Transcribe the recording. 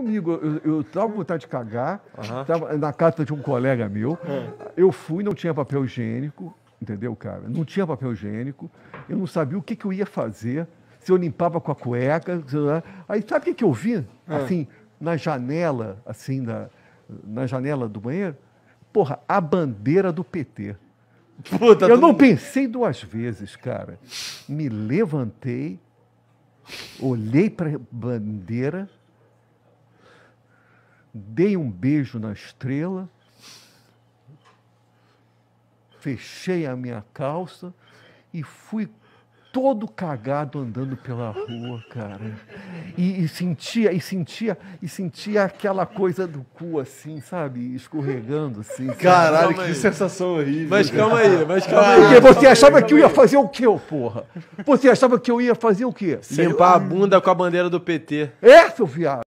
comigo. Eu, eu tava com vontade de cagar, uhum. tava na casa de um colega meu. É. Eu fui, não tinha papel higiênico, entendeu, cara? Não tinha papel higiênico. Eu não sabia o que, que eu ia fazer, se eu limpava com a cueca. Né? Aí sabe o que, que eu vi? É. Assim, na janela, assim, na, na janela do banheiro? Porra, a bandeira do PT. Puta, eu não pensei duas vezes, cara. Me levantei, olhei para a bandeira dei um beijo na estrela, fechei a minha calça e fui todo cagado andando pela rua, cara. E, e, sentia, e sentia, e sentia aquela coisa do cu assim, sabe? Escorregando assim. Caralho, que sensação horrível. Mas calma aí, mas calma aí. Porque você achava aí, que eu ia fazer o quê, ô porra? Você achava que eu ia fazer o quê? Limpar a bunda com a bandeira do PT. É, seu viado.